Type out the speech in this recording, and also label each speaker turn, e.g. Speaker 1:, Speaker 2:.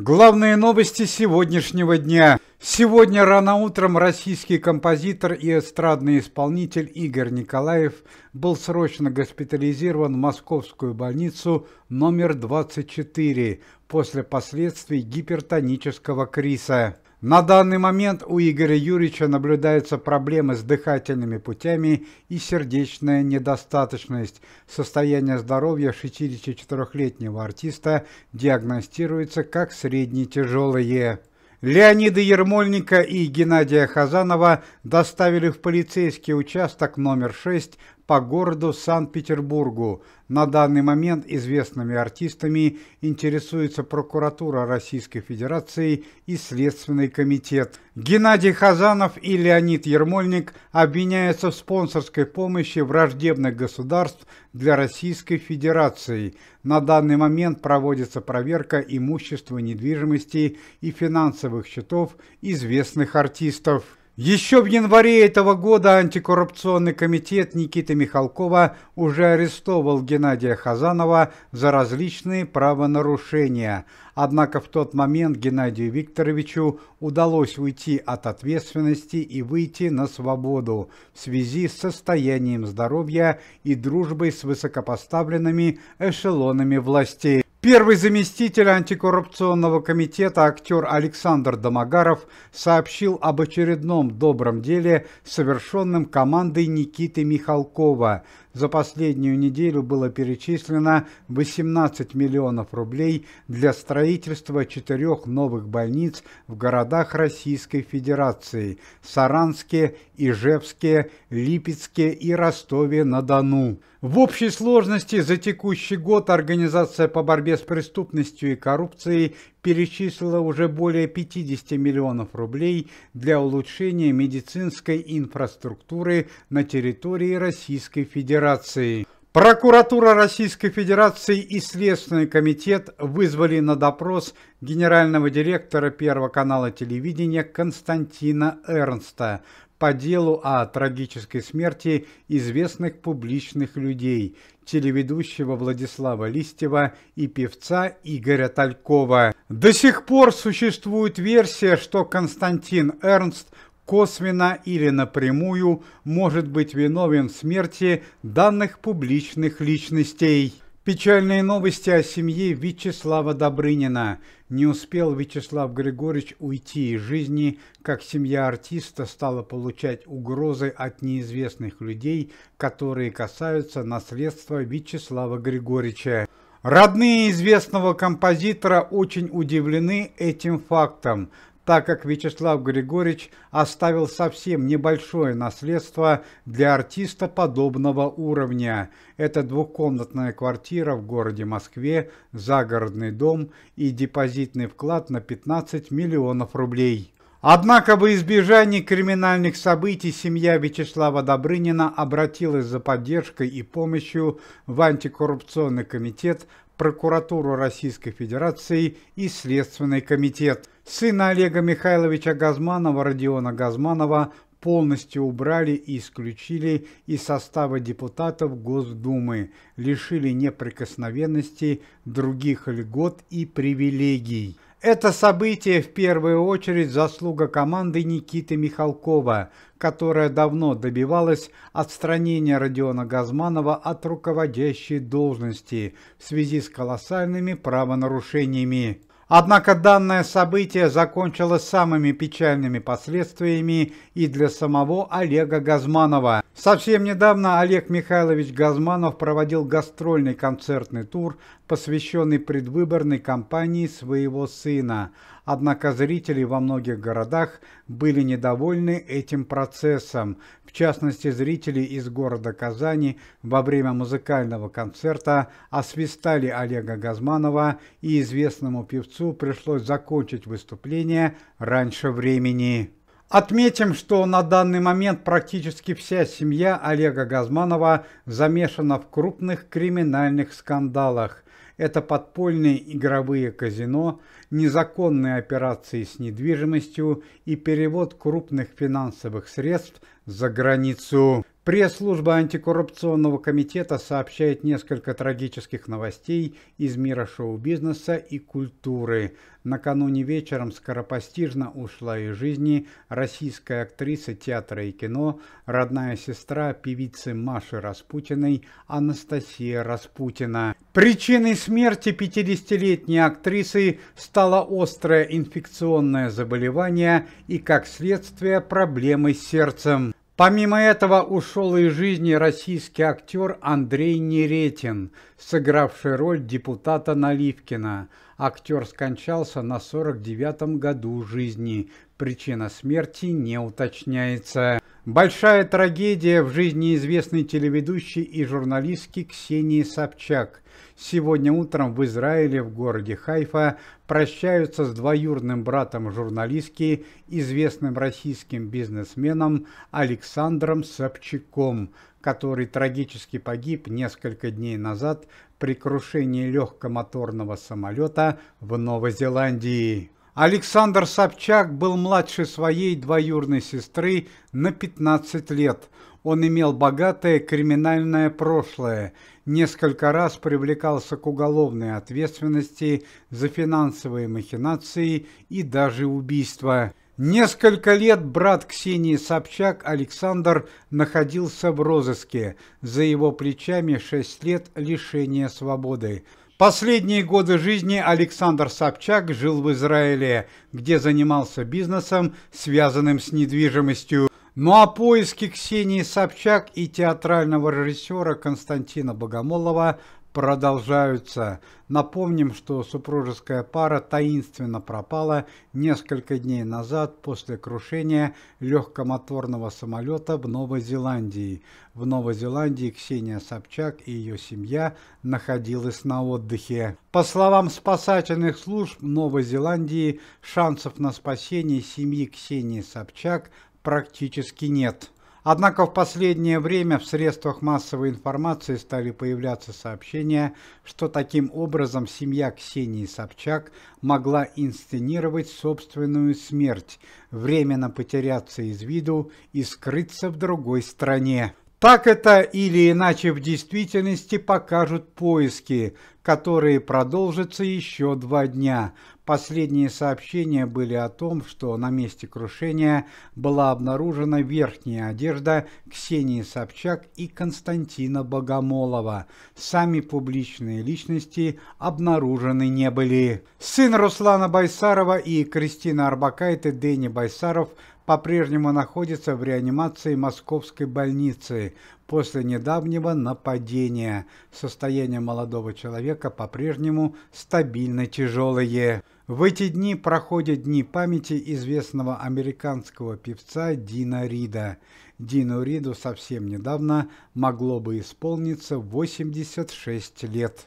Speaker 1: Главные новости сегодняшнего дня. Сегодня рано утром российский композитор и эстрадный исполнитель Игорь Николаев был срочно госпитализирован в московскую больницу номер 24 после последствий гипертонического криза. На данный момент у Игоря Юрьевича наблюдаются проблемы с дыхательными путями и сердечная недостаточность. Состояние здоровья 64-летнего артиста диагностируется как средне-тяжелое. Леонида Ермольника и Геннадия Хазанова доставили в полицейский участок номер 6 по городу Санкт-Петербургу. На данный момент известными артистами интересуется прокуратура Российской Федерации и Следственный комитет. Геннадий Хазанов и Леонид Ермольник обвиняются в спонсорской помощи враждебных государств для Российской Федерации. На данный момент проводится проверка имущества, недвижимости и финансовых счетов известных артистов. Еще в январе этого года антикоррупционный комитет Никиты Михалкова уже арестовал Геннадия Хазанова за различные правонарушения. Однако в тот момент Геннадию Викторовичу удалось уйти от ответственности и выйти на свободу в связи с состоянием здоровья и дружбой с высокопоставленными эшелонами властей. Первый заместитель антикоррупционного комитета актер Александр Домогаров сообщил об очередном добром деле, совершенном командой Никиты Михалкова за последнюю неделю было перечислено 18 миллионов рублей для строительства четырех новых больниц в городах Российской Федерации – Саранске, Ижевске, Липецке и Ростове-на-Дону. В общей сложности за текущий год Организация по борьбе с преступностью и коррупцией перечислила уже более 50 миллионов рублей для улучшения медицинской инфраструктуры на территории Российской Федерации. Прокуратура Российской Федерации и Следственный комитет вызвали на допрос генерального директора Первого канала телевидения Константина Эрнста по делу о трагической смерти известных публичных людей, телеведущего Владислава Листьева и певца Игоря Талькова. До сих пор существует версия, что Константин Эрнст косвенно или напрямую может быть виновен в смерти данных публичных личностей. Печальные новости о семье Вячеслава Добрынина. Не успел Вячеслав Григорьевич уйти из жизни, как семья артиста стала получать угрозы от неизвестных людей, которые касаются наследства Вячеслава Григорьевича. Родные известного композитора очень удивлены этим фактом так как Вячеслав Григорьевич оставил совсем небольшое наследство для артиста подобного уровня. Это двухкомнатная квартира в городе Москве, загородный дом и депозитный вклад на 15 миллионов рублей. Однако во избежание криминальных событий семья Вячеслава Добрынина обратилась за поддержкой и помощью в антикоррупционный комитет, прокуратуру Российской Федерации и Следственный комитет. Сына Олега Михайловича Газманова, Родиона Газманова, полностью убрали и исключили из состава депутатов Госдумы, лишили неприкосновенности других льгот и привилегий. Это событие в первую очередь заслуга команды Никиты Михалкова, которая давно добивалась отстранения Родиона Газманова от руководящей должности в связи с колоссальными правонарушениями. Однако данное событие закончилось самыми печальными последствиями и для самого Олега Газманова, Совсем недавно Олег Михайлович Газманов проводил гастрольный концертный тур, посвященный предвыборной кампании своего сына. Однако зрители во многих городах были недовольны этим процессом. В частности, зрители из города Казани во время музыкального концерта освистали Олега Газманова, и известному певцу пришлось закончить выступление раньше времени. Отметим, что на данный момент практически вся семья Олега Газманова замешана в крупных криминальных скандалах. Это подпольные игровые казино, незаконные операции с недвижимостью и перевод крупных финансовых средств за границу. Пресс-служба антикоррупционного комитета сообщает несколько трагических новостей из мира шоу-бизнеса и культуры. Накануне вечером скоропостижно ушла из жизни российская актриса театра и кино, родная сестра певицы Маши Распутиной Анастасия Распутина. Причиной смерти 50-летней актрисы стало острое инфекционное заболевание и, как следствие, проблемы с сердцем. Помимо этого ушел из жизни российский актер Андрей Неретин, сыгравший роль депутата Наливкина. Актер скончался на 49-м году жизни. Причина смерти не уточняется. Большая трагедия в жизни известной телеведущей и журналистки Ксении Собчак. Сегодня утром в Израиле, в городе Хайфа, прощаются с двоюрным братом журналистки, известным российским бизнесменом Александром Собчаком, который трагически погиб несколько дней назад при крушении легкомоторного самолета в Новой Зеландии. Александр Собчак был младше своей двоюрной сестры на 15 лет. Он имел богатое криминальное прошлое, несколько раз привлекался к уголовной ответственности за финансовые махинации и даже убийства. Несколько лет брат Ксении Собчак Александр находился в розыске. За его плечами 6 лет лишения свободы. Последние годы жизни Александр Собчак жил в Израиле, где занимался бизнесом, связанным с недвижимостью. Ну а поиски Ксении Собчак и театрального режиссера Константина Богомолова продолжаются. Напомним, что супружеская пара таинственно пропала несколько дней назад после крушения легкомоторного самолета в Новой Зеландии. В Новой Зеландии Ксения Собчак и ее семья находилась на отдыхе. По словам спасательных служб Новой Зеландии, шансов на спасение семьи Ксении Собчак практически нет. Однако в последнее время в средствах массовой информации стали появляться сообщения, что таким образом семья Ксении Собчак могла инсценировать собственную смерть, временно потеряться из виду и скрыться в другой стране. Так это или иначе в действительности покажут поиски, которые продолжатся еще два дня. Последние сообщения были о том, что на месте крушения была обнаружена верхняя одежда Ксении Собчак и Константина Богомолова. Сами публичные личности обнаружены не были. Сын Руслана Байсарова и Кристина Арбакайте Дени Байсаров по-прежнему находится в реанимации московской больницы после недавнего нападения. Состояние молодого человека по-прежнему стабильно тяжелое. В эти дни проходят дни памяти известного американского певца Дина Рида. Дину Риду совсем недавно могло бы исполниться 86 лет.